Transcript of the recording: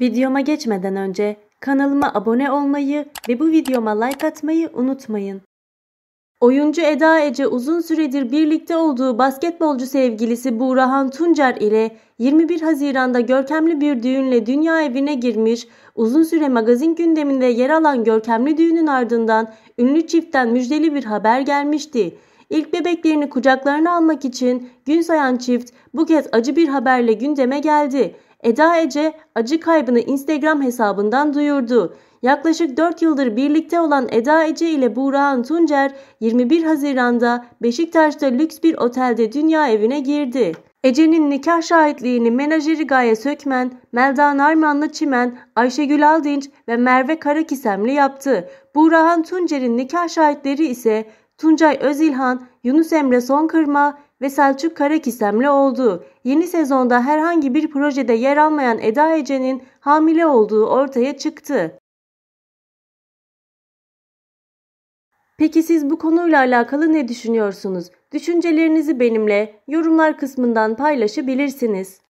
Videoma geçmeden önce kanalıma abone olmayı ve bu videoma like atmayı unutmayın. Oyuncu Eda Ece uzun süredir birlikte olduğu basketbolcu sevgilisi Buğrahan Tuncer ile 21 Haziran'da görkemli bir düğünle dünya evine girmiş, uzun süre magazin gündeminde yer alan görkemli düğünün ardından ünlü çiftten müjdeli bir haber gelmişti. İlk bebeklerini kucaklarına almak için gün sayan çift bu kez acı bir haberle gündeme geldi. Eda Ece acı kaybını Instagram hesabından duyurdu. Yaklaşık 4 yıldır birlikte olan Eda Ece ile Buğrahan Tuncer 21 Haziran'da Beşiktaş'ta lüks bir otelde dünya evine girdi. Ece'nin nikah şahitliğini menajeri Gaye Sökmen, Melda Narmanlı Çimen, Ayşegül Aldinç ve Merve Karakisemli yaptı. Burhan Tuncer'in nikah şahitleri ise Tuncay Özilhan, Yunus Emre Sonkırma, ve Selçuk Karakisem'le olduğu, yeni sezonda herhangi bir projede yer almayan Eda Ece'nin hamile olduğu ortaya çıktı. Peki siz bu konuyla alakalı ne düşünüyorsunuz? Düşüncelerinizi benimle yorumlar kısmından paylaşabilirsiniz.